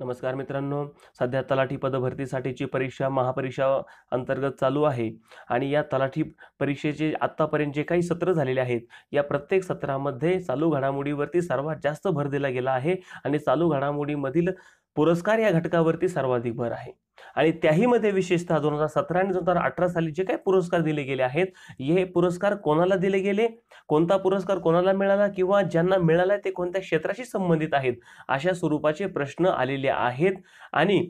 नमस्कार मित्रांनो सध्या तलाठी पदभरतीसाठीची परीक्षा महापरीक्षा अंतर्गत चालू आहे आणि या तलाठी परीक्षेचे आत्तापर्यंत जे काही सत्र झालेले आहेत या प्रत्येक सत्रामध्ये चालू घडामोडीवरती सर्वात जास्त भर दिला गेला आहे आणि चालू घडामोडीमधील पुरस्कार या घटकावरती सर्वाधिक भर आहे आणि त्याही मध्ये विशेषतः दोन हजार सतरा आणि दोन हजार अठरा साली जे काही पुरस्कार दिले गेले आहेत हे पुरस्कार कोणाला दिले गेले कोणता पुरस्कार कोणाला मिळाला किंवा ज्यांना मिळाला ते कोणत्या क्षेत्राशी संबंधित आहेत अशा स्वरूपाचे प्रश्न आलेले आहेत आणि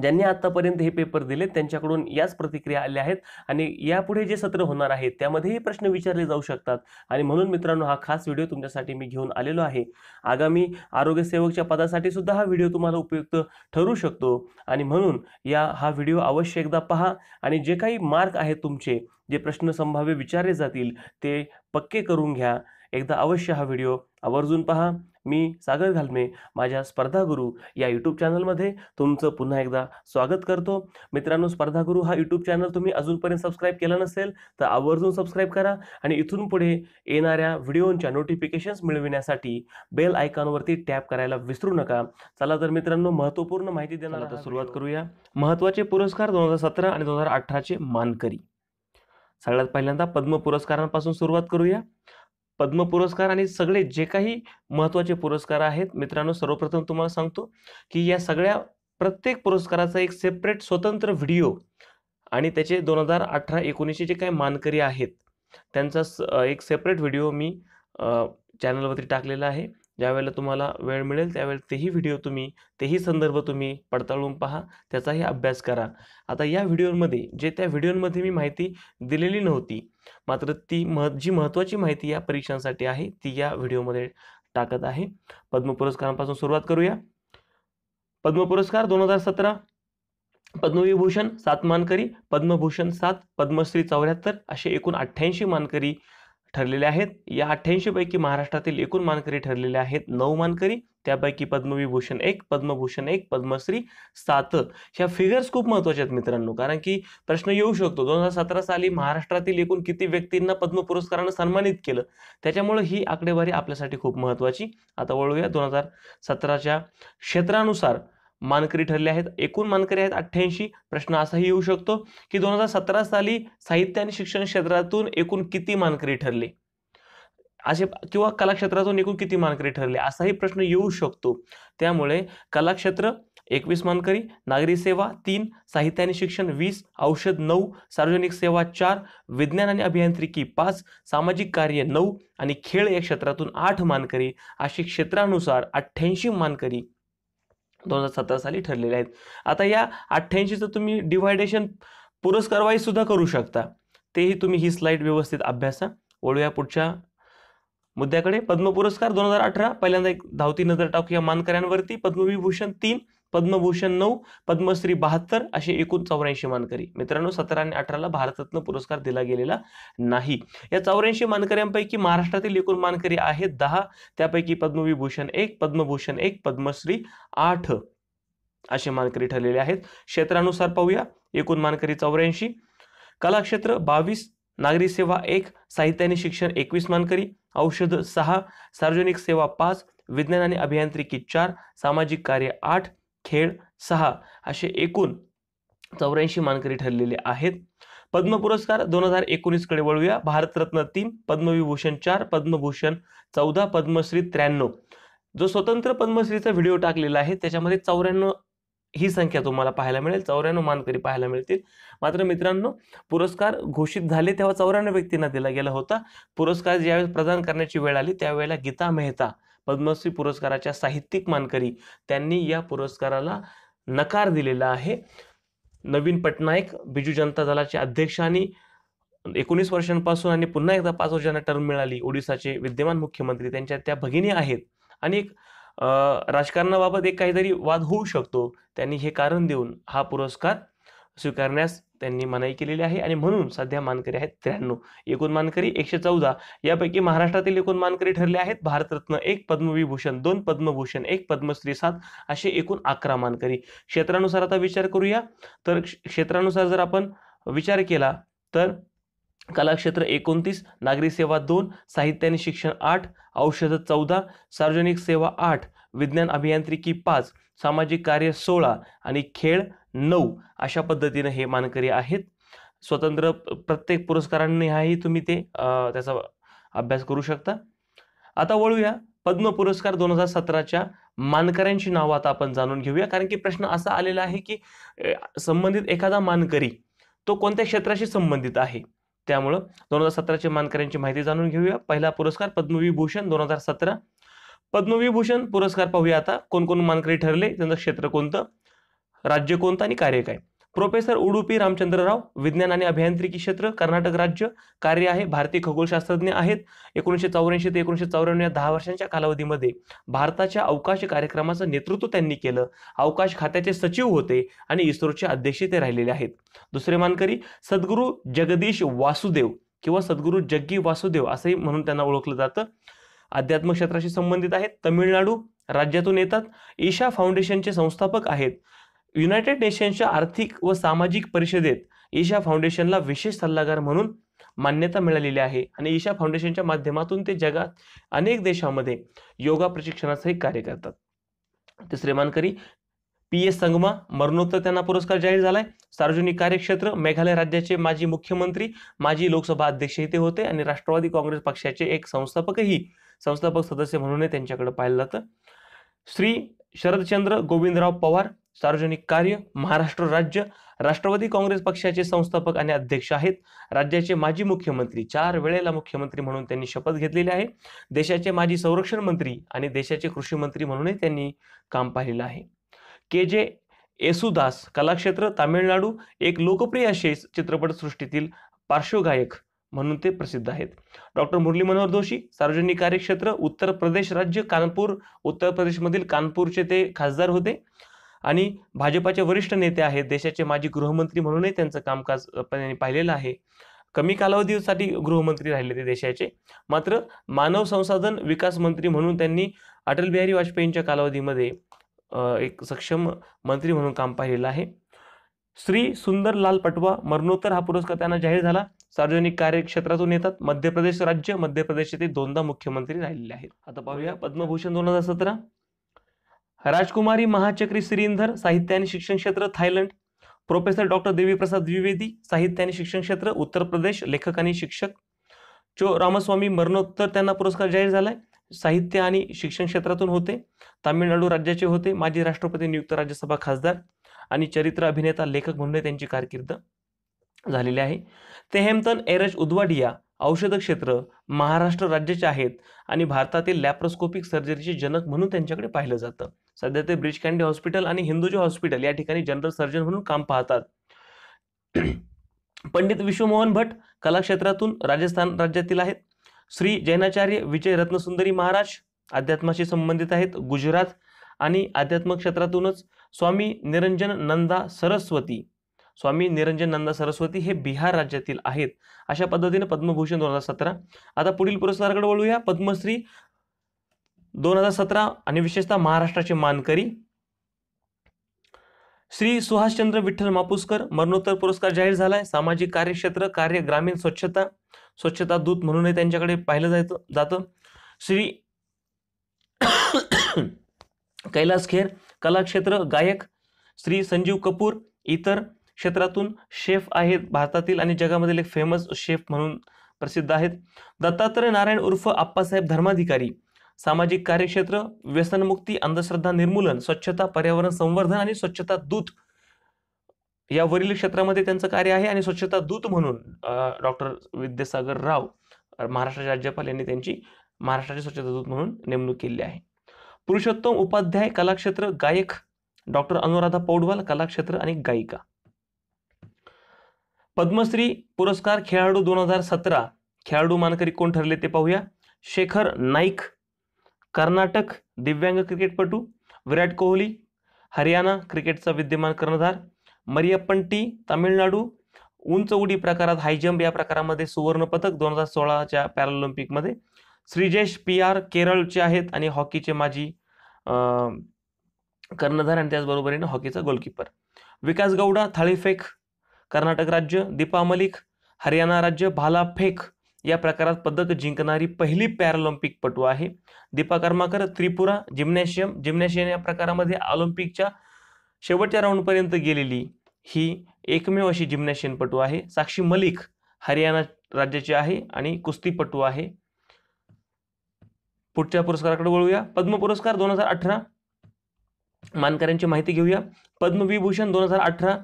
ज्यांनी आत्तापर्यंत हे पेपर दिले त्यांच्याकडून याच प्रतिक्रिया आल्या आहेत आणि यापुढे जे सत्र होणार आहे त्यामध्येही प्रश्न विचारले जाऊ शकतात आणि म्हणून मित्रांनो हा खास व्हिडिओ तुमच्यासाठी मी घेऊन आलेलो आहे आगामी आरोग्यसेवकच्या पदासाठी सुद्धा हा व्हिडिओ तुम्हाला उपयुक्त ठरू शकतो आणि म्हणून या हा व्हिडिओ अवश्य एकदा पहा आणि जे काही मार्क आहेत तुमचे जे प्रश्न संभाव्य विचारले जातील ते पक्के करून घ्या एकदा अवश्य हा व्हिडिओ आवर्जून पहा मी सागर घालमे माझ्या गुरु या यूट्यूब चॅनलमध्ये तुमचं पुन्हा एकदा स्वागत करतो मित्रांनो स्पर्धागुरु हा यूट्यूब चॅनल तुम्ही अजूनपर्यंत सबस्क्राईब केला नसेल तर आवर्जून सबस्क्राईब करा आणि इथून पुढे येणाऱ्या व्हिडिओंच्या नोटिफिकेशन्स मिळविण्यासाठी बेल आयकॉनवरती टॅप करायला विसरू नका चला तर मित्रांनो महत्त्वपूर्ण माहिती देणार सुरुवात करूया महत्त्वाचे पुरस्कार दोन हजार सतरा आणि दोन हजार अठराचे मानकरी सगळ्यात पहिल्यांदा पद्म पुरस्कारांपासून सुरुवात करूया पद्म पुरस्कार आणि सगळे जे काही महत्त्वाचे पुरस्कार आहेत मित्रांनो सर्वप्रथम तुम्हाला सांगतो की या सगळ्या प्रत्येक पुरस्काराचा एक सेपरेट स्वतंत्र व्हिडिओ आणि त्याचे दोन हजार अठरा एकोणीसचे जे काही मानकरी आहेत त्यांचा एक सेपरेट व्हिडिओ मी चॅनलवरती टाकलेला आहे ज्यावेळेला तुम्हाला वेळ मिळेल त्यावेळेला तेही व्हिडिओ तुम्ही तेही संदर्भ तुम्ही पडताळून पहा त्याचाही अभ्यास करा आता या व्हिडिओमध्ये जे त्या व्हिडिओमध्ये मी माहिती दिलेली नव्हती मात्र ती मह जी महत्त्वाची माहिती या परीक्षांसाठी आहे ती या व्हिडिओमध्ये टाकत आहे पद्म पुरस्कारांपासून सुरुवात करूया पद्म पुरस्कार दोन हजार सतरा पद्मविभूषण सात मानकरी पद्मभूषण सात पद्मश्री चौऱ्याहत्तर असे एकूण अठ्ठ्याऐंशी मानकरी ठरलेले आहेत या अठ्ठ्याऐंशीपैकी महाराष्ट्रातील एकूण मानकरी ठरलेले आहेत नऊ मानकरी त्यापैकी पद्मविभूषण एक पद्मभूषण एक पद्मश्री सात ह्या फिगर्स खूप महत्वाच्या आहेत मित्रांनो कारण की प्रश्न येऊ शकतो दोन हजार सतरा साली महाराष्ट्रातील एकूण किती व्यक्तींना पद्म पुरस्कारानं सन्मानित केलं त्याच्यामुळे ही आकडेवारी आपल्यासाठी खूप महत्वाची आता वळूया दोन हजार सतराच्या क्षेत्रानुसार मानकरी ठरले आहेत एकूण मानकरी आहेत अठ्ठ्याऐंशी प्रश्न असाही येऊ शकतो की दोन हजार सतरा साली साहित्य आणि शिक्षण क्षेत्रातून एकूण किती मानकरी ठरले असे किंवा कलाक्षेत्रातून एकूण किती मानकरी ठरले असाही प्रश्न येऊ शकतो त्यामुळे कलाक्षेत्र एकवीस मानकरी नागरी सेवा तीन साहित्य आणि शिक्षण वीस औषध नऊ सार्वजनिक सेवा चार विज्ञान आणि अभियांत्रिकी पाच सामाजिक कार्य नऊ आणि खेळ या क्षेत्रातून आठ मानकरी अशी क्षेत्रानुसार अठ्ठ्याऐंशी मानकरी दोन हजार सतरा साली ठरलेले आहेत आता या अठ्ठ्याऐंशीचं तुम्ही डिव्हायडेशन पुरस्कारवाही सुद्धा करू शकता तेही तुम्ही ही स्लाईड व्यवस्थित अभ्यासा वळूया पुढच्या मुद्द्याकडे पद्म पुरस्कार दोन हजार अठरा पहिल्यांदा एक धावती नजर टाकूया मानकऱ्यांवरती पद्मविभूषण तीन पद्मभूषण नऊ पद्मश्री बहात्तर असे एकूण चौऱ्याऐंशी मानकरी मित्रांनो सतरा आणि अठराला भारतरत्न पुरस्कार दिला गेलेला नाही या चौऱ्याऐंशी मानकऱ्यांपैकी महाराष्ट्रातील एकूण मानकरी आहेत दहा त्यापैकी पद्मविभूषण एक पद्मभूषण एक पद्मश्री आठ असे मानकरी ठरलेले आहेत क्षेत्रानुसार पाहूया एकूण मानकरी चौऱ्याऐंशी कलाक्षेत्र बावीस नागरी सेवा एक साहित्य आणि शिक्षण एकवीस मानकरी औषध सहा सार्वजनिक सेवा पाच विज्ञान आणि अभियांत्रिकी चार सामाजिक कार्य आठ खेळ सहा असे एकूण चौऱ्याऐंशी मानकरी ठरलेले आहेत पद्म पुरस्कार दोन हजार एकोणीसकडे वळूया भारतरत्न तीन पद्मविभूषण चार पद्मभूषण चौदा पद्मश्री त्र्याण्णव जो स्वतंत्र पद्मश्रीचा व्हिडिओ टाकलेला आहे त्याच्यामध्ये चौऱ्याण्णव ही संख्या तुम्हाला पाहायला मिळेल चौऱ्याण्णव मानकरी पाहायला मिळतील मात्र मित्रांनो पुरस्कार घोषित झाले तेव्हा चौऱ्याण्णव व्यक्तींना दिला गेला होता पुरस्कार ज्यावेळेस प्रदान करण्याची वेळ आली त्यावेळेला गीता मेहता पद्मश्री पुरस्काराच्या साहित्यिक मानकरी त्यांनी या पुरस्काराला नकार दिलेला आहे नवीन पटनायक बिजू जनता दलाचे अध्यक्ष आणि एकोणीस वर्षांपासून आणि पुन्हा एकदा पाच वर्षांना टर्म मिळाली ओडिसाचे विद्यमान मुख्यमंत्री त्यांच्या त्या भगिनी आहेत आणि एक राजकारणाबाबत एक काहीतरी वाद होऊ शकतो त्यांनी हे कारण देऊन हा पुरस्कार स्वीकारण्यास त्यांनी मनाई केलेली आहे आणि म्हणून सध्या मानकरी आहेत त्र्याण्णव एकूण मानकरी एकशे चौदा यापैकी महाराष्ट्रातील एकूण मानकरी ठरले आहेत भारतरत्न एक पद्मविभूषण दोन पद्मभूषण एक पद्मश्री सात असे एकूण अकरा मानकरी क्षेत्रानुसार आता विचार करूया तर क्षेत्रानुसार जर आपण विचार केला तर कलाक्षेत्र एकोणतीस नागरी सेवा दोन साहित्य आणि शिक्षण आठ औषधं चौदा सार्वजनिक सेवा आठ विज्ञान अभियांत्रिकी पाच सामाजिक कार्य सोळा आणि खेळ नऊ अशा पद्धतीनं हे मानकरी आहेत स्वतंत्र प्रत्येक पुरस्कारांनी हाही तुम्ही ते त्याचा अभ्यास करू शकता आता वळूया पद्म पुरस्कार दोन हजार सतराच्या मानकऱ्यांची नावं आता आपण जाणून घेऊया कारण की प्रश्न असा आलेला आहे की संबंधित एखादा मानकरी तो कोणत्या क्षेत्राशी संबंधित आहे त्यामुळं दोन हजार सतराच्या मानकऱ्यांची माहिती जाणून घेऊया पहिला पुरस्कार पद्मविभूषण दोन हजार सतरा पद्मविभूषण पुरस्कार पाहूया आता कोण कोण मानकरी ठरले त्यांचं क्षेत्र कोणतं राज्य कोणतं आणि कार्य काय प्रोफेसर उडुपी रामचंद्रराव विज्ञान आणि अभियांत्रिकी क्षेत्र कर्नाटक राज्य कार्य आहे भारतीय खगोलशास्त्रज्ञ आहेत एकोणीसशे चौऱ्याऐंशी ते एकोणीसशे चौऱ्याण्णव या दहा वर्षांच्या कालावधीमध्ये भारताच्या अवकाश कार्यक्रमाचं नेतृत्व त्यांनी केलं अवकाश खात्याचे सचिव होते आणि इस्रोचे अध्यक्ष ते राहिलेले आहेत दुसरे मानकरी सद्गुरू जगदीश वासुदेव किंवा सद्गुरू जग्गी वासुदेव असंही म्हणून त्यांना ओळखलं जातं अध्यात्म क्षेत्राशी संबंधित आहेत तमिळनाडू राज्यातून येतात ईशा फाउंडेशनचे संस्थापक आहेत युनायटेड नेशन्सच्या आर्थिक व सामाजिक परिषदेत ईशा फाउंडेशनला विशेष सल्लागार म्हणून मान्यता मिळालेली आहे आणि ईशा फाउंडेशनच्या माध्यमातून ते जगात अनेक देशामध्ये योगा प्रशिक्षणाचंही कार्य करतात तिसरे मानकरी पी एस संगमा मरणोत्तर त्यांना पुरस्कार जाहीर झालाय सार्वजनिक कार्यक्षेत्र मेघालय राज्याचे माजी मुख्यमंत्री माजी लोकसभा अध्यक्षही ते होते आणि राष्ट्रवादी काँग्रेस पक्षाचे एक संस्थापकही संस्थापक सदस्य म्हणूनही त्यांच्याकडे पाहिलं जातं श्री शरदचंद्र गोविंदराव पवार सार्वजनिक कार्य महाराष्ट्र राज्य राष्ट्रवादी काँग्रेस पक्षाचे संस्थापक आणि अध्यक्ष आहेत राज्याचे माजी मुख्यमंत्री चार वेळेला मुख्यमंत्री म्हणून त्यांनी शपथ घेतलेली आहे देशाचे माजी संरक्षण मंत्री आणि देशाचे कृषी मंत्री म्हणूनही त्यांनी काम पाहिलेलं आहे के जे येसुदास कलाक्षेत्र तामिळनाडू एक लोकप्रिय असे चित्रपटसृष्टीतील पार्श्वगायक म्हणून ते प्रसिद्ध आहेत डॉक्टर मुरली मनोहर जोशी सार्वजनिक कार्यक्षेत्र उत्तर प्रदेश राज्य कानपूर उत्तर प्रदेशमधील कानपूरचे ते खासदार होते आणि भाजपाचे वरिष्ठ नेते आहेत देशाचे माजी गृहमंत्री म्हणूनही त्यांचं कामकाज त्यांनी पाहिलेलं आहे कमी कालावधीसाठी गृहमंत्री राहिले ते देशाचे मात्र मानव संसाधन विकास मंत्री म्हणून त्यांनी अटल बिहारी वाजपेयींच्या कालावधीमध्ये एक सक्षम मंत्री म्हणून काम पाहिलेलं आहे श्री सुंदर लाल पटवा मरणोत्तर हा पुरस्कार त्यांना जाहीर झाला सार्वजनिक कार्यक्षेत्रातून येतात मध्य प्रदेश राज्य मध्य प्रदेश ते दोनदा मुख्यमंत्री राहिलेले आहेत आता पाहूया पद्मभूषण दोन हजार सतरा राजकुमारी महाचक्री श्रीधर साहित्य आणि शिक्षण क्षेत्र Thailand professor doctor Deviprasad Dwivedi साहित्य आणि शिक्षण क्षेत्र उत्तर प्रदेश लेखक आणि शिक्षक चो रामस्वामी मरणोत्तर त्यांना पुरस्कार जाहीर झालाय साहित्य आणि शिक्षण क्षेत्रातून होते तामिळनाडू राज्याचे होते माजी राष्ट्रपती नियुक्त राज्यसभा खासदार आणि चरित्र अभिनेता लेखक म्हणून त्यांची कारकीर्द झालेले आहे तेहेमतन एरज उद्वाडिया औषध क्षेत्र महाराष्ट्र राज्याचे आहेत आणि भारतातील लॅप्रोस्कोपिक सर्जरीचे जनक म्हणून त्यांच्याकडे पाहिलं जातं सध्या ते ब्रिज कॅन्डी हॉस्पिटल आणि हिंदुजी हॉस्पिटल या ठिकाणी जनरल सर्जन म्हणून काम पाहतात पंडित विश्वमोहन भट कलाक्षेत्रातून राजस्थान राज्यातील आहेत श्री जैनाचार्य विजय रत्नसुंदरी महाराज अध्यात्माशी संबंधित आहेत गुजरात आणि अध्यात्म क्षेत्रातूनच स्वामी निरंजन नंदा सरस्वती स्वामी निरंजन नंदा सरस्वती हे बिहार राज्यातील आहेत अशा पद्धतीने पद्मभूषण दोन हजार सतरा आता पुढील पुरस्काराकडे वळूया पद्मश्री दोन हजार सतरा आणि विशेषतः महाराष्ट्राचे मानकरी श्री सुहासचंद्र विठ्ठल मापुसकर मरणोत्तर पुरस्कार जाहीर झाला आहे सामाजिक कार्यक्षेत्र कार्य ग्रामीण स्वच्छता स्वच्छता दूत म्हणूनही त्यांच्याकडे पाहिलं जायचं जातं श्री कैलास खेर कलाक्षेत्र गायक श्री संजीव कपूर इतर क्षेत्रातून शेफ आहेत भारतातील आणि जगामधील एक फेमस शेफ म्हणून प्रसिद्ध आहेत दत्तात्रय नारायण उर्फ आप्पासाहेब धर्माधिकारी सामाजिक कार्यक्षेत्र व्यसनमुक्ती अंधश्रद्धा निर्मूलन स्वच्छता पर्यावरण संवर्धन आणि स्वच्छता दूत यावरील क्षेत्रामध्ये त्यांचं कार्य आहे आणि स्वच्छता दूत म्हणून डॉक्टर विद्यासागर राव महाराष्ट्राचे राज्यपाल यांनी त्यांची महाराष्ट्राचे स्वच्छता दूत म्हणून नेमणूक केली आहे पुरुषोत्तम उपाध्याय कलाक्षेत्र गायक डॉक्टर अनुराधा पौडवाल कलाक्षेत्र आणि गायिका पद्मश्री पुरस्कार खेळाडू दोन हजार सतरा खेळाडू मानकरी कोण ठरले ते पाहूया शेखर नाईक कर्नाटक दिव्यांग क्रिकेटपटू विराट कोहली हरियाणा क्रिकेटचा विद्यमान कर्णधार मरियप्पन टी तामिळनाडू उंच उडी प्रकारात हाय या प्रकारामध्ये पदक दोन हजार सोळाच्या पॅरालिम्पिकमध्ये श्रीजेश पी आर केरळचे आहेत आणि हॉकीचे माजी कर्णधार आणि त्याचबरोबरीनं हॉकीचा गोलकीपर विकास गौडा थाळीफेक कर्नाटक राज्य दीपा मलिक हरियाणा राज्य भाला फेक या प्रकारात पदक जिंकणारी पहिली पॅरालिम्पिक पटू आहे दीपा कर्माकर त्रिपुरा जिम्नॅशियम जिम्नॅशियम या प्रकारामध्ये ऑलिम्पिकच्या शेवटच्या राऊंडपर्यंत गेलेली ही एकमेव अशी जिम्नॅशियन पटू आहे साक्षी मलिक हरियाणा राज्याची आहे आणि कुस्तीपटू आहे पुढच्या पुरस्काराकडे वळूया पद्म पुरस्कार दोन हजार अठरा मानकऱ्यांची माहिती घेऊया पद्मविभूषण दोन हजार अठरा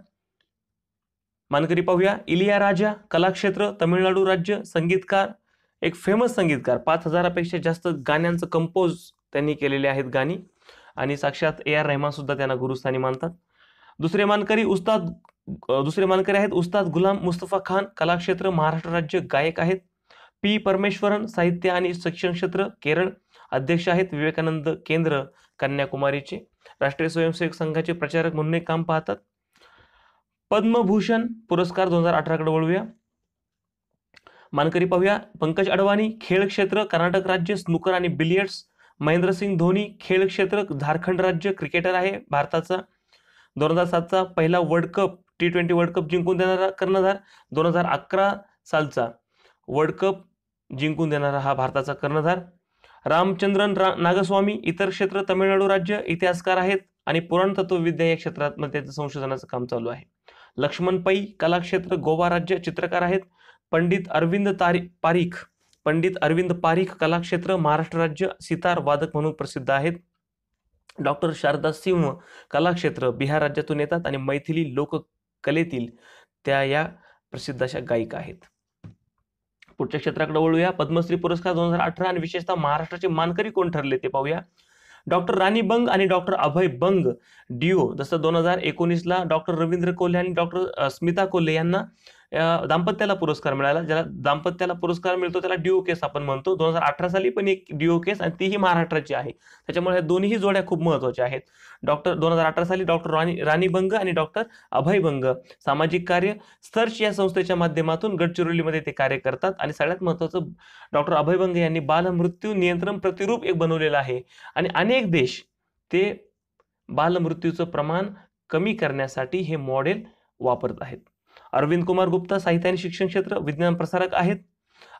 मानकरी पाहूया इलिया राजा कलाक्षेत्र तमिळनाडू राज्य संगीतकार एक फेमस संगीतकार पाच हजारापेक्षा जास्त गाण्यांचं कंपोज त्यांनी केलेले आहेत गाणी आणि साक्षात ए आर रहमान सुद्धा त्यांना गुरुस्थानी मानतात दुसरे मानकरी उस्ताद दुसरे मानकरी आहेत उस्ताद गुलाम मुस्तफा खान कलाक्षेत्र महाराष्ट्र राज्य गायक आहेत पी परमेश्वरन साहित्य आणि शिक्षण क्षेत्र केरळ अध्यक्ष आहेत विवेकानंद केंद्र कन्याकुमारीचे राष्ट्रीय स्वयंसेवक संघाचे प्रचारक म्हणून काम पाहतात पद्मभूषण पुरस्कार दोन हजार अठराकडे वळूया मानकरी पाहूया पंकज अडवाणी खेळ क्षेत्र कर्नाटक राज्य स्नुकर आणि बिलियर्ड्स महेंद्रसिंग धोनी खेळ क्षेत्र झारखंड राज्य क्रिकेटर आहे भारताचा दोन हजार सातचा पहिला world cup T twenty world cup जिंकून देणारा कर्णधार दोन हजार अकरा सालचा वर्ल्ड कप जिंकून देणारा हा भारताचा कर्णधार रामचंद्रन रा नागस्वामी इतर क्षेत्र तमिळनाडू राज्य इतिहासकार आहेत आणि पुराणतत्वविद्या या क्षेत्रात मध्ये संशोधनाचं काम चालू आहे लक्ष्मण पै कलाक्षेत्र गोवा राज्य चित्रकार आहेत पंडित अरविंद तारी पारीख पंडित अरविंद पारीख कलाक्षेत्र महाराष्ट्र राज्य सितार वादक म्हणून प्रसिद्ध आहेत डॉक्टर शारदा सिंह कलाक्षेत्र बिहार राज्यातून येतात आणि मैथिली लोककलेतील त्या या प्रसिद्ध अशा गायिका आहेत पुढच्या क्षेत्राकडे वळूया पद्मश्री पुरस्कार दोन हजार अठरा आणि विशेषतः महाराष्ट्राचे मानकरी कोण ठरले ते पाहूया डॉक्टर राणी बंग आणि डॉक्टर अभय बंग डिओ जसं दोन हजार एकोणीसला डॉक्टर रवींद्र कोल्हे आणि डॉक्टर स्मिता कोल्हे यांना दाम्पत्याला पुरस्कार मिळाला ज्याला दाम्पत्याला पुरस्कार मिळतो त्याला ड्यू केस आपण म्हणतो दोन हजार अठरा साली पण एक डीओ केस आणि तीही महाराष्ट्राची आहे त्याच्यामुळे या दोन्ही जोड्या खूप महत्वाच्या आहेत डॉक्टर दोन हजार अठरा साली डॉक्टर राणी राणी बंग आणि डॉक्टर अभय बंग सामाजिक कार्य सर्च या संस्थेच्या माध्यमातून गडचिरोलीमध्ये ते कार्य करतात आणि सगळ्यात महत्वाचं डॉक्टर अभय बंग यांनी बालमृत्यू नियंत्रण प्रतिरूप एक बनवलेलं आहे आणि अनेक देश ते बालमृत्यूचं प्रमाण कमी करण्यासाठी हे मॉडेल वापरत आहेत अरविंद कुमार गुप्ता साहित्य आणि शिक्षण क्षेत्र विज्ञान प्रसारक आहेत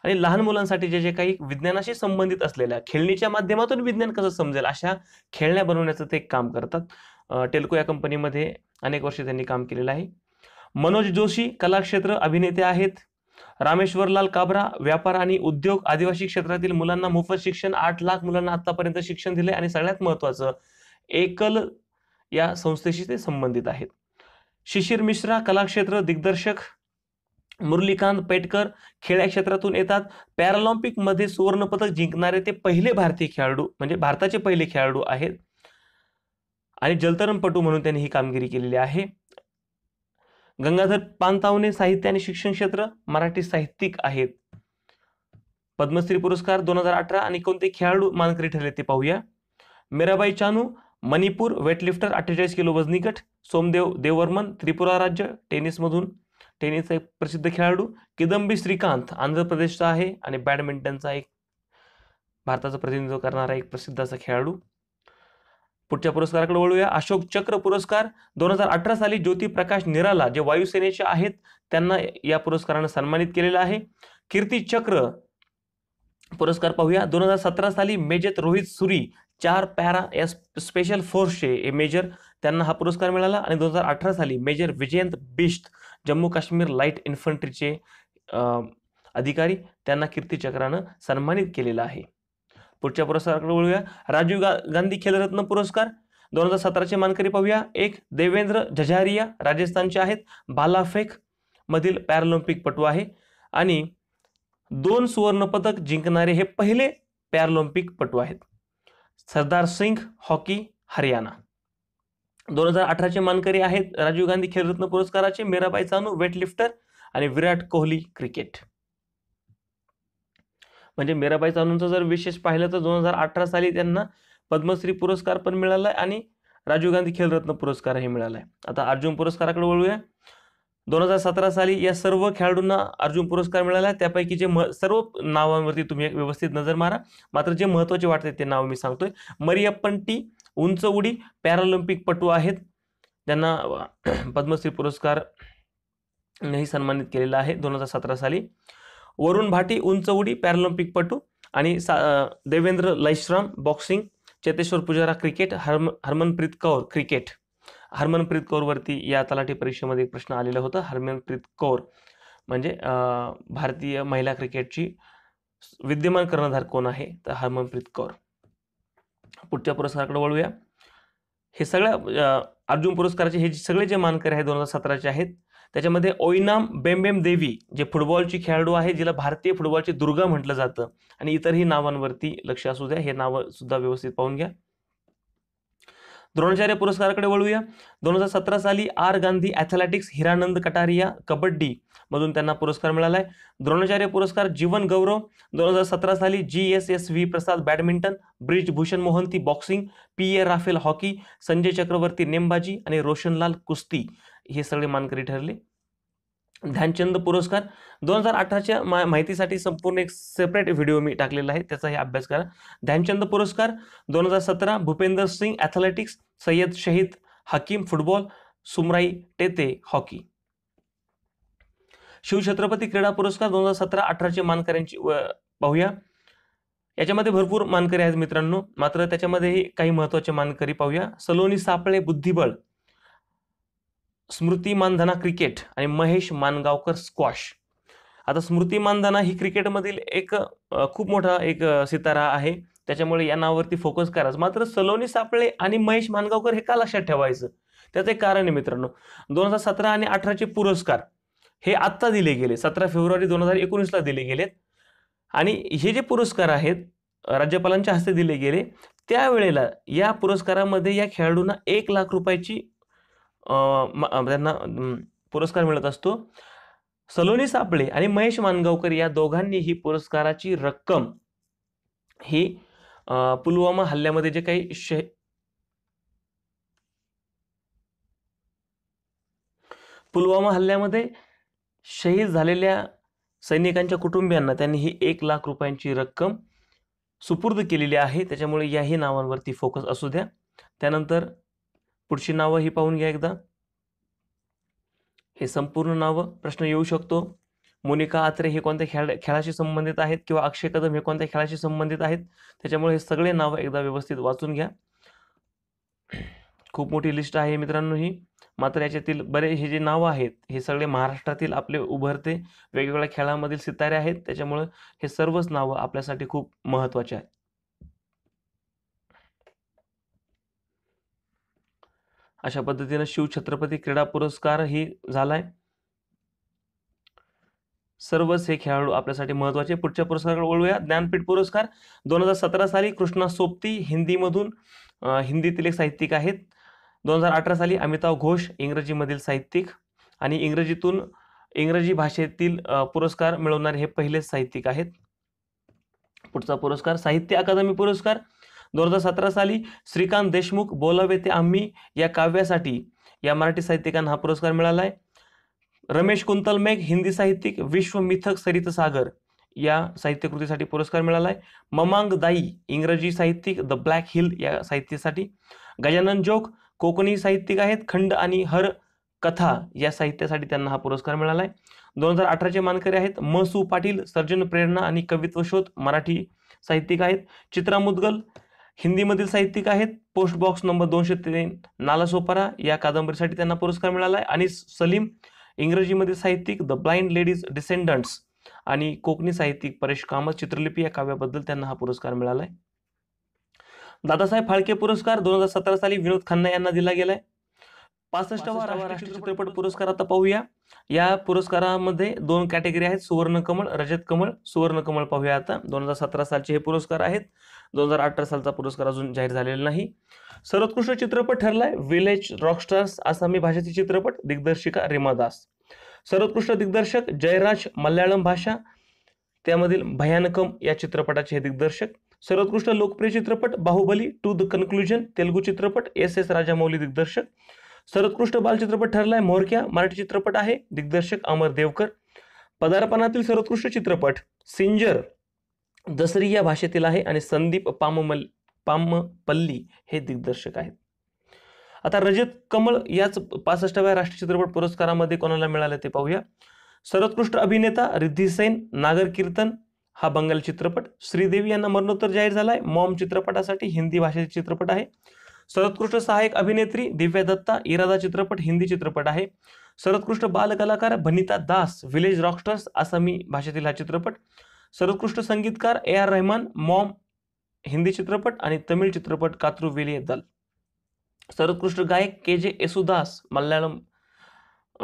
आणि लहान मुलांसाठी जे जे काही विज्ञानाशी संबंधित असलेल्या खेळणीच्या माध्यमातून विज्ञान कसं समजेल अशा खेळण्या बनवण्याचं ते काम करतात टेल्को या कंपनीमध्ये अनेक वर्षे त्यांनी काम केलेलं आहे मनोज जोशी कलाक्षेत्र अभिनेते आहेत रामेश्वरलाल काबरा व्यापार आणि उद्योग आदिवासी क्षेत्रातील मुलांना मोफत शिक्षण आठ लाख मुलांना आतापर्यंत शिक्षण दिले आणि सगळ्यात महत्वाचं एकल या संस्थेशी ते संबंधित आहेत शिशिर मिश्रा कलाक्षेत्र दिग्दर्शक मुरलीकांत पेटकर खेळ्या क्षेत्रातून येतात पॅरालॉम्पिकमध्ये सुवर्णपदक जिंकणारे ते पहिले भारतीय खेळाडू म्हणजे भारताचे पहिले खेळाडू आहेत आणि जलतरणपटू म्हणून त्यांनी ही कामगिरी केलेली आहे गंगाधर पानतावणे साहित्य आणि शिक्षण क्षेत्र मराठी साहित्यिक आहेत पद्मश्री पुरस्कार दोन हजार अठरा आणि कोणते खेळाडू मानकरी ठरले ते पाहूया मीराबाई चानू मणिपूर वेटलिफ्टर अठ्ठेचाळीस किलो गट सोमदेव देववर्मन त्रिपुरा राज्य टेनिसमधून टेनिसचा एक प्रसिद्ध खेळाडू किदंबी श्रीकांत आंध्र प्रदेशचा आहे आणि बॅडमिंटनचा एक भारताचं प्रतिनिधित्व करणारा एक प्रसिद्ध असा खेळाडू पुढच्या पुरस्काराकडे वळूया अशोक चक्र पुरस्कार दोन हजार अठरा साली ज्योती प्रकाश निराला जे वायुसेनेचे आहेत त्यांना या पुरस्कारानं सन्मानित केलेलं आहे कीर्ती चक्र पुरस्कार पाहूया दोन हजार सतरा साली मेजर रोहित सुरी चार पॅरा या स्पेशल फोर्सचे मेजर त्यांना हा पुरस्कार मिळाला आणि दोन हजार अठरा साली मेजर विजयंत बिश्त जम्मू काश्मीर लाईट इन्फंट्रीचे अधिकारी त्यांना कीर्तीचक्रानं सन्मानित केलेलं आहे पुढच्या पुरस्काराकडे वळूया राजीव गा गांधी खेलरत्न पुरस्कार दोन हजार सतराचे मानकरी पाहूया एक देवेंद्र झझारिया राजस्थानचे आहेत बालाफेक मधील पॅरोलिम्पिक पटू आहे आणि दोन सुवर्णपदक जिंकणारे हे पहिले पॅरोलिम्पिक पटू आहेत सरदार सिंग हॉकी हरियाणा दोन हजार अठराचे मानकरी आहेत राजीव गांधी खेलरत्न पुरस्काराचे मीराबाई चानू वेटलिफ्टर आणि विराट कोहली क्रिकेट म्हणजे मीराबाई चानूंचं जर विशेष पाहिलं तर दोन हजार अठरा साली त्यांना पद्मश्री पुरस्कार पण मिळाला आहे आणि राजीव गांधी खेलरत्न पुरस्कारही मिळाला आहे आता अर्जुन पुरस्काराकडे वळूया दोन हजार सतरा साली या सर्व खेळाडूंना अर्जुन पुरस्कार मिळाला आहे त्यापैकी जे म सर्व नावांवरती तुम्ही व्यवस्थित नजर मारा मात्र जे महत्त्वाचे वाटते ते नाव मी सांगतोय मरियप्पन टी उंच उडी पटू आहेत त्यांना पद्मश्री पुरस्कार ही सन्मानित केलेला आहे दोन हजार सतरा साली वरुण भाटी उंच उडी पटू आणि सा देवेंद्र लैश्राम बॉक्सिंग चेतेश्वर पुजारा क्रिकेट हरम हरमनप्रीत कौर क्रिकेट हरमनप्रीत कौरवरती या तलाठी परीक्षेमध्ये एक प्रश्न आलेला होता हरमनप्रीत कौर म्हणजे भारतीय महिला क्रिकेटची विद्यमान कर्णधार कोण आहे तर हरमनप्रीत कौर पुढच्या पुरस्काराकडे वळूया हे सगळ्या अर्जुन पुरस्काराचे हे सगळे जे मानकरी आहेत दोन हजार सतराचे आहेत त्याच्यामध्ये ओइनाम बेमबेम देवी जे फुटबॉलची खेळाडू आहे जिला भारतीय फुटबॉलची दुर्गा म्हटलं जातं आणि इतरही नावांवरती लक्ष असू द्या हे नावं सुद्धा व्यवस्थित पाहून घ्या द्रोणाचार्य पुरस्काराकडे वळूया दोन हजार सतरा साली आर गांधी ॲथलेटिक्स हिरानंद कटारिया कबड्डी मधून त्यांना पुरस्कार मिळाला आहे द्रोणाचार्य पुरस्कार जीवन गौरव दोन हजार सतरा साली G S S V Prasad badminton Brij Bhushan Mohanty boxing P A Raphael hockey Sanjay Chakravarty नेमबाजी आणि रोशनलाल कुस्ती हे सगळे मानकरी ठरले ध्यानचंद पुरस्कार दोन हजार अठराच्या मा माहितीसाठी संपूर्ण एक सेपरेट व्हिडिओ मी टाकलेला आहे त्याचा हे अभ्यास करा ध्यानचंद पुरस्कार दोन हजार सतरा Bhupendra Singh athletics Syed Shahid Hakim football Sumrai Tete hockey Shivchhatrapati क्रीडा पुरस्कार दोन हजार सतरा अठराचे मानकऱ्यांची पाहूया याच्यामध्ये भरपूर मानकरी आहेत मित्रांनो मात्र त्याच्यामध्ये काही महत्त्वाचे मानकरी पाहूया सलोनी सापळे बुद्धिबळ स्मृती मानधना क्रिकेट आणि महेश मानगावकर स्क्वॉश आता स्मृती मानधना ही क्रिकेटमधील एक खूप मोठा एक सितारा आहे त्याच्यामुळे या नावावरती फोकस करायचं मात्र सलोनी सापळे आणि महेश मानगावकर हे का लक्षात ठेवायचं त्याचं एक कारण आहे मित्रांनो दोन हजार सतरा आणि अठराचे पुरस्कार हे आत्ता दिले गेले सतरा फेब्रुवारी दोन हजार एकोणीसला दिले गेलेत आणि हे जे पुरस्कार आहेत राज्यपालांच्या हस्ते दिले गेले त्यावेळेला या पुरस्कारामध्ये या खेळाडूंना एक लाख रुपयाची त्यांना पुरस्कार मिळत असतो सलोनी सापळे आणि महेश मानगावकर या दोघांनी ही पुरस्काराची रक्कम ही पुलवामा हल्ल्यामध्ये जे काही शे पुलवामा हल्ल्यामध्ये शहीद झालेल्या सैनिकांच्या कुटुंबियांना त्यांनी ही एक लाख रुपयांची रक्कम सुपूर्द केलेली आहे त्याच्यामुळे याही नावांवरती फोकस असू द्या त्यानंतर पुढची नावं ही पाहून घ्या एकदा हे संपूर्ण नावं प्रश्न येऊ शकतो मोनिका आत्रे हे कोणत्या खेळ खेळाशी संबंधित आहेत किंवा अक्षय कदम हे कोणत्या खेळाशी संबंधित आहेत त्याच्यामुळे हे सगळे नावं एकदा व्यवस्थित वाचून घ्या खूप मोठी लिस्ट आहे मित्रांनो ही मात्र याच्यातील बरे हे जे नावं आहेत हे सगळे महाराष्ट्रातील आपले उभरते वेगवेगळ्या खेळामधील सितारे आहेत त्याच्यामुळं हे सर्वच नावं आपल्यासाठी खूप महत्त्वाचे आहेत अशा पद्धतीनं शिवछत्रपती क्रीडा पुरस्कार ही झालाय सर्वच हे खेळाडू आपल्यासाठी महत्वाचे पुढच्या पुरस्काराकडे वळूया ज्ञानपीठ पुरस्कार दोन हजार सतरा साली कृष्णा सोबती हिंदीमधून हिंदीतील एक साहित्यिक आहेत दोन हजार अठरा साली अमिताभ घोष इंग्रजीमधील साहित्यिक आणि इंग्रजीतून इंग्रजी भाषेतील पुरस्कार मिळवणारे हे पहिलेच साहित्यिक आहेत पुढचा पुरस्कार साहित्य अकादमी पुरस्कार दोन हजार सतरा साली श्रीकांत देशमुख बोलावे ते आम्ही या काव्यासाठी या मराठी साहित्यिकांना हा पुरस्कार मिळाला आहे रमेश कुंतल मेघ हिंदी साहित्यिक विश्व मिथक सरित सागर या साहित्यकृतीसाठी पुरस्कार मिळाला आहे ममांग दाई इंग्रजी साहित्यिक द ब्लॅक हिल या साहित्यासाठी गजानन जोग कोकणी साहित्यिक आहेत खंड आणि हर कथा या साहित्यासाठी त्यांना हा पुरस्कार मिळाला आहे दोन हजार अठराचे मानकरी आहेत म सु पाटील सर्जन प्रेरणा आणि कवित्व शोध मराठी साहित्यिक आहेत चित्रा मुदगल हिंदीमधील साहित्यिक आहेत पोस्ट बॉक्स नंबर दोनशे तीन नालासोपारा या कादंबरीसाठी त्यांना पुरस्कार मिळाला आहे आणि सलीम इंग्रजीमधील साहित्यिक द ब्लाइंड लेडीज डिसेंडंट्स आणि कोकणी साहित्यिक परेश कामत चित्रलिपी या काव्याबद्दल त्यांना हा पुरस्कार मिळाला आहे दादासाहेब फाळके पुरस्कार दोन हजार सतरा साली विनोद खन्ना यांना दिला गेलाय पासष्टावा राष्ट्रीय चित्रपट पुरस्कार आता पाहूया या पुरस्कारामध्ये दोन कॅटेगरी आहेत सुवर्ण कमळ रजत कमळ सुवर्ण कमळ पाहूया आता दोन हजार सतरा सालचे हे पुरस्कार आहेत दोन हजार अठरा सालचा पुरस्कार अजून जाहीर झालेला नाही सर्वोत्कृष्ट चित्रपट ठरलाय विलेज रॉकस्टार्स आसामी भाषेचे चित्रपट दिग्दर्शिका रिमा दास सर्वोत्कृष्ट दिग्दर्शक जयराज मल्याळम भाषा त्यामधील भयानकम या चित्रपटाचे हे दिग्दर्शक सर्वोत्कृष्ट लोकप्रिय चित्रपट Baahubali two the conclusion Telugu चित्रपट एस एस राजामौली दिग्दर्शक सर्वोत्कृष्ट बाल चित्रपट ठरलाय मोरक्या मराठी चित्रपट आहे दिग्दर्शक अमर देवकर पदार्पणातील सर्वोत्कृष्ट चित्रपट सिंजर दसरी या भाषेतील आहे आणि संदीप पाममल पामपल्ली हे दिग्दर्शक आहेत आता रजत कमळ याच पासष्टाव्या राष्ट्रीय चित्रपट पुरस्कारामध्ये कोणाला मिळालं ते पाहूया सर्वोत्कृष्ट अभिनेता रिद्धी सेन नागर कीर्तन हा बंगाल चित्रपट श्रीदेवी यांना मरणोत्तर जाहीर झाला आहे मॉम चित्रपटासाठी हिंदी भाषेचे चित्रपट आहे सर्वोत्कृष्ट सहायक अभिनेत्री दिव्या दत्ता इरादा चित्रपट हिंदी चित्रपट आहे सर्वोत्कृष्ट बालकलाकार भनिता दास विलेज रॉकस्टर्स आसामी भाषेतील हा चित्रपट सर्वोत्कृष्ट संगीतकार A R Rahman Mom Hindi चित्रपट आणि तमिळ चित्रपट कात्रु दल सर्वोत्कृष्ट गायक के जे येसुदास मल्याळम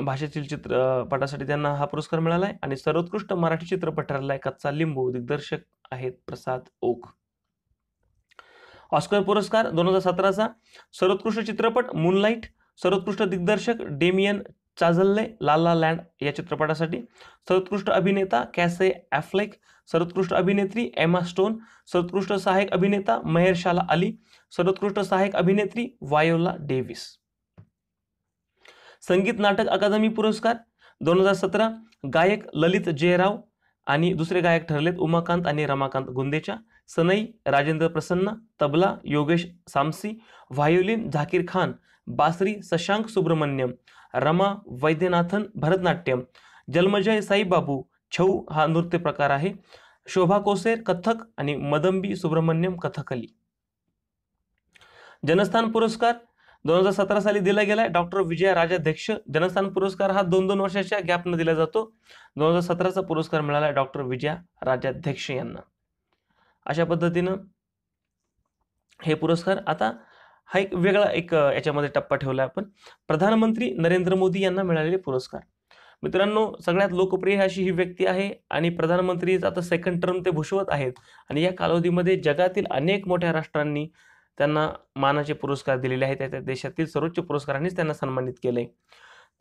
भाषेतील चित्रपटासाठी त्यांना हा पुरस्कार मिळाला आहे आणि सर्वोत्कृष्ट मराठी चित्रपट ठरला आहे कच्चा लिंबू दिग्दर्शक आहेत प्रसाद ओक ऑस्कर पुरस्कार दोन हजार सतराचा सर्वोत्कृष्ट चित्रपट मूनलाईट सर्वोत्कृष्ट दिग्दर्शक डेमियन चाझल्ले लाला लँड या चित्रपटासाठी सर्वोत्कृष्ट अभिनेता कॅसे ॲफ्लेक सर्वोत्कृष्ट अभिनेत्री एमा स्टोन सर्वोत्कृष्ट सहाय्यक अभिनेता शाला अली सर्वोत्कृष्ट सहाय्यक अभिनेत्री वायोला डेव्हिस संगीत नाटक अकादमी पुरस्कार दोन हजार सतरा गायक ललित जयराव आणि दुसरे गायक ठरलेत उमाकांत आणि रमाकांत गुंदेच्या सनई राजेंद्र प्रसन्न तबला योगेश सामसी व्हायोलिन झाकीर खान बासरी शशांक सुब्रमण्यम रमा वैद्यनाथन भरतनाट्यम जन्मजय साईबाबू छऊ हा नृत्य प्रकार आहे शोभा कोसेर कथक आणि मदंबी सुब्रमण्यम कथकली जनस्थान पुरस्कार दोन हजार सतरा साली दिला गेलाय डॉक्टर विजया राजाध्यक्ष जनस्थान पुरस्कार हा दोन दोन वर्षाच्या गॅपनं दिला जातो दोन हजार सतराचा पुरस्कार मिळाला डॉक्टर विजया राजाध्यक्ष यांना अशा पद्धतीनं हे पुरस्कार आता हा एक वेगळा एक याच्यामध्ये टप्पा ठेवला आपण प्रधानमंत्री नरेंद्र मोदी यांना मिळालेले पुरस्कार मित्रांनो सगळ्यात लोकप्रिय अशी ही व्यक्ती आहे आणि प्रधानमंत्री आता सेकंड टर्म ते भूषवत आहेत आणि या कालावधीमध्ये जगातील अनेक मोठ्या राष्ट्रांनी त्यांना मानाचे पुरस्कार दिलेले आहेत त्या देशातील सर्वोच्च पुरस्कारांनीच त्यांना सन्मानित केले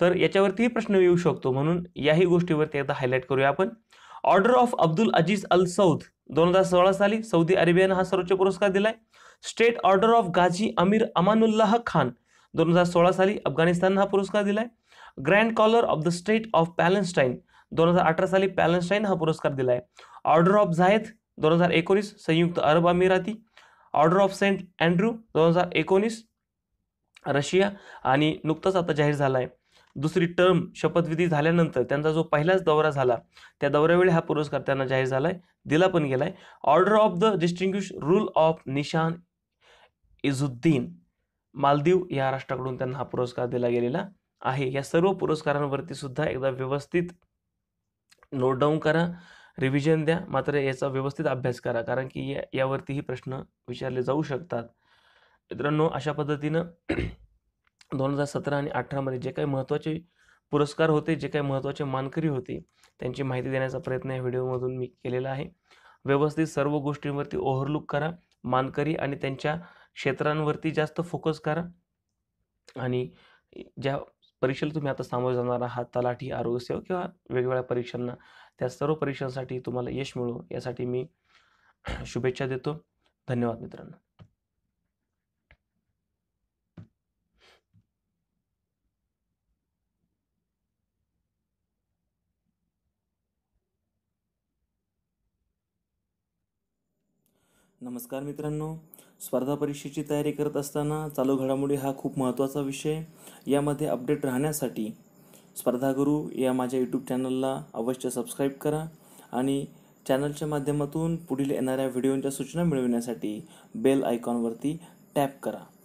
तर याच्यावरतीही प्रश्न येऊ शकतो म्हणून याही गोष्टीवरती एकदा हायलाईट करूया आपण order of Abdul Aziz Al Saud दोन हजार सोळा साली सौदी अरेबियानं हा सर्वोच्च पुरस्कार दिलाय state order of Ghazi Amir Amanullah Khan दोन हजार सोळा साली अफगाणिस्ताननं हा पुरस्कार दिलाय grand collar of the state of Palestine दोन हजार अठरा साली पॅलेस्टाईन हा पुरस्कार दिलाय ऑर्डर ऑफ झायद दोन हजार एकोणीस संयुक्त अरब अमिराती ऑर्डर ऑफ सेंट अँड्रू दोन हजार एकोणीस रशिया आणि नुकताच आता जाहीर झाला आहे दुसरी टर्म शपथविधी झाल्यानंतर त्यांचा जो पहिलाच दौरा झाला त्या दौऱ्यावेळी हा पुरस्कार त्यांना जाहीर झाला आहे दिला पण गेला आहे order of the distinguish rule of Nishan Izzuddin Maldives या राष्ट्राकडून त्यांना हा पुरस्कार दिला गेलेला आहे या सर्व पुरस्कारांवरती सुद्धा एकदा व्यवस्थित नोट डाऊन करा रिव्हिजन द्या मात्र याचा व्यवस्थित अभ्यास करा कारण की या यावरतीही प्रश्न विचारले जाऊ शकतात मित्रांनो अशा पद्धतीनं दोन हजार सतरा आणि अठरामध्ये जे काही महत्त्वाचे पुरस्कार होते जे काही महत्त्वाचे मानकरी होते त्यांची माहिती देण्याचा प्रयत्न या व्हिडिओमधून मी केलेला आहे व्यवस्थित सर्व गोष्टींवरती ओव्हरलुक करा मानकरी आणि त्यांच्या क्षेत्रांवरती जास्त फोकस करा आणि ज्या परीक्षेला तुम्ही आता सामोरे जाणार आहात तलाठी आरोग्यसेवक किंवा वेगवेगळ्या परीक्षांना त्या सर्व परीक्षांसाठी तुम्हाला यश मिळो यासाठी मी शुभेच्छा देतो धन्यवाद मित्रांनो नमस्कार मित्रांनो स्पर्धा परीक्षेची तयारी करत असताना चालू घडामोडी हा खूप महत्त्वाचा विषय यामध्ये अपडेट राहण्यासाठी स्पर्धा स्पर्धागुरू या माझ्या यूट्यूब चॅनलला अवश्य सबस्क्राईब करा आणि चॅनलच्या माध्यमातून पुढील येणाऱ्या व्हिडिओंच्या सूचना मिळविण्यासाठी बेल आयकॉनवरती टॅप करा